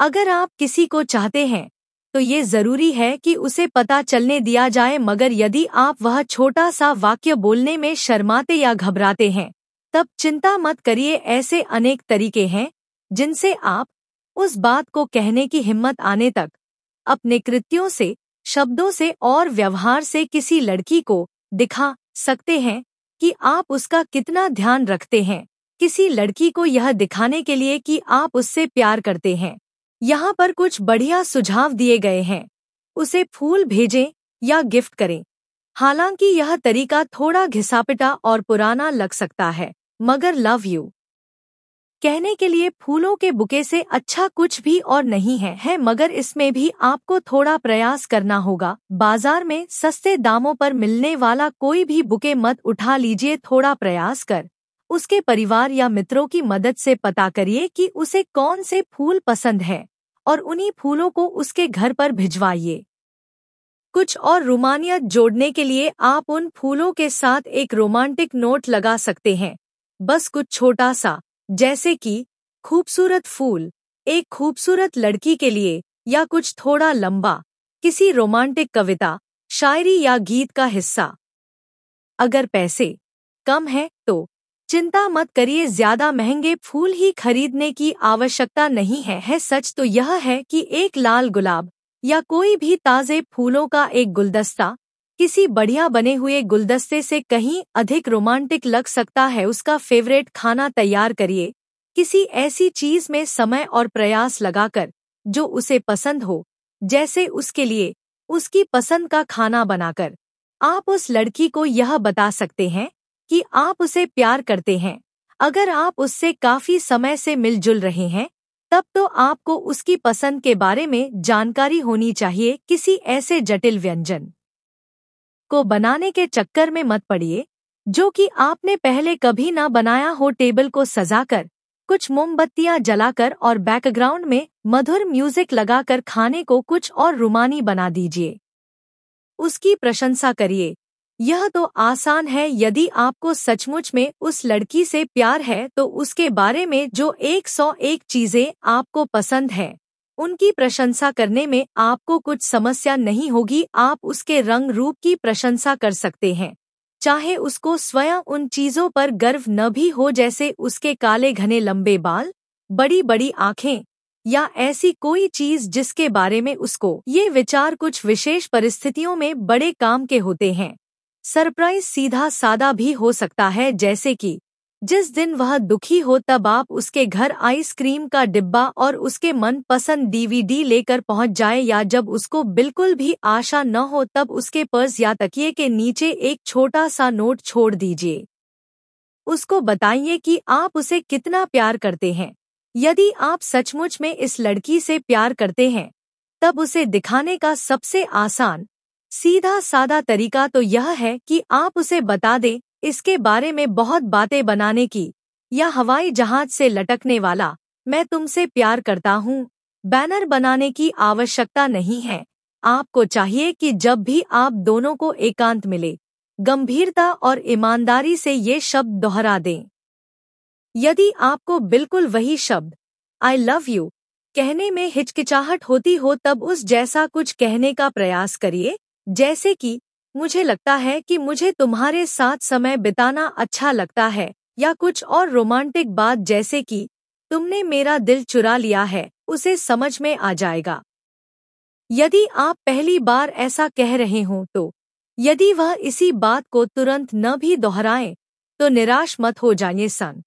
अगर आप किसी को चाहते हैं तो ये जरूरी है कि उसे पता चलने दिया जाए मगर यदि आप वह छोटा सा वाक्य बोलने में शर्माते या घबराते हैं तब चिंता मत करिए ऐसे अनेक तरीके हैं जिनसे आप उस बात को कहने की हिम्मत आने तक अपने कृत्यों से शब्दों से और व्यवहार से किसी लड़की को दिखा सकते हैं कि आप उसका कितना ध्यान रखते हैं किसी लड़की को यह दिखाने के लिए कि आप उससे प्यार करते हैं यहाँ पर कुछ बढ़िया सुझाव दिए गए हैं उसे फूल भेजें या गिफ्ट करें हालांकि यह तरीका थोड़ा घिसापिटा और पुराना लग सकता है मगर लव यू कहने के लिए फूलों के बुके से अच्छा कुछ भी और नहीं है, है मगर इसमें भी आपको थोड़ा प्रयास करना होगा बाजार में सस्ते दामों पर मिलने वाला कोई भी बुके मत उठा लीजिए थोड़ा प्रयास कर उसके परिवार या मित्रों की मदद से पता करिए कि उसे कौन से फूल पसंद हैं और उन्हीं फूलों को उसके घर पर भिजवाइए कुछ और रोमानियत जोड़ने के लिए आप उन फूलों के साथ एक रोमांटिक नोट लगा सकते हैं बस कुछ छोटा सा जैसे कि खूबसूरत फूल एक खूबसूरत लड़की के लिए या कुछ थोड़ा लंबा किसी रोमांटिक कविता शायरी या गीत का हिस्सा अगर पैसे कम है तो चिंता मत करिए ज्यादा महंगे फूल ही खरीदने की आवश्यकता नहीं है है सच तो यह है कि एक लाल गुलाब या कोई भी ताज़े फूलों का एक गुलदस्ता किसी बढ़िया बने हुए गुलदस्ते से कहीं अधिक रोमांटिक लग सकता है उसका फेवरेट खाना तैयार करिए किसी ऐसी चीज में समय और प्रयास लगाकर जो उसे पसंद हो जैसे उसके लिए उसकी पसंद का खाना बनाकर आप उस लड़की को यह बता सकते हैं कि आप उसे प्यार करते हैं अगर आप उससे काफी समय से मिलजुल रहे हैं तब तो आपको उसकी पसंद के बारे में जानकारी होनी चाहिए किसी ऐसे जटिल व्यंजन को बनाने के चक्कर में मत पड़िए जो कि आपने पहले कभी ना बनाया हो टेबल को सजाकर कुछ मोमबत्तियां जलाकर और बैकग्राउंड में मधुर म्यूजिक लगाकर खाने को कुछ और रुमानी बना दीजिए उसकी प्रशंसा करिए यह तो आसान है यदि आपको सचमुच में उस लड़की से प्यार है तो उसके बारे में जो 101 चीजें आपको पसंद हैं उनकी प्रशंसा करने में आपको कुछ समस्या नहीं होगी आप उसके रंग रूप की प्रशंसा कर सकते हैं चाहे उसको स्वयं उन चीजों पर गर्व न भी हो जैसे उसके काले घने लंबे बाल बड़ी बड़ी आँखें या ऐसी कोई चीज जिसके बारे में उसको ये विचार कुछ विशेष परिस्थितियों में बड़े काम के होते हैं सरप्राइज सीधा सादा भी हो सकता है जैसे कि जिस दिन वह दुखी हो तब आप उसके घर आइसक्रीम का डिब्बा और उसके मनपसंद डीवीडी लेकर पहुंच जाए या जब उसको बिल्कुल भी आशा न हो तब उसके पर्स या तकिए के नीचे एक छोटा सा नोट छोड़ दीजिए उसको बताइए कि आप उसे कितना प्यार करते हैं यदि आप सचमुच में इस लड़की से प्यार करते हैं तब उसे दिखाने का सबसे आसान सीधा सादा तरीका तो यह है कि आप उसे बता दें इसके बारे में बहुत बातें बनाने की या हवाई जहाज से लटकने वाला मैं तुमसे प्यार करता हूँ बैनर बनाने की आवश्यकता नहीं है आपको चाहिए कि जब भी आप दोनों को एकांत मिले गंभीरता और ईमानदारी से ये शब्द दोहरा दें यदि आपको बिल्कुल वही शब्द आई लव यू कहने में हिचकिचाहट होती हो तब उस जैसा कुछ कहने का प्रयास करिए जैसे कि मुझे लगता है कि मुझे तुम्हारे साथ समय बिताना अच्छा लगता है या कुछ और रोमांटिक बात जैसे कि तुमने मेरा दिल चुरा लिया है उसे समझ में आ जाएगा यदि आप पहली बार ऐसा कह रहे हो तो यदि वह इसी बात को तुरंत न भी दोहराएं तो निराश मत हो जाइए सन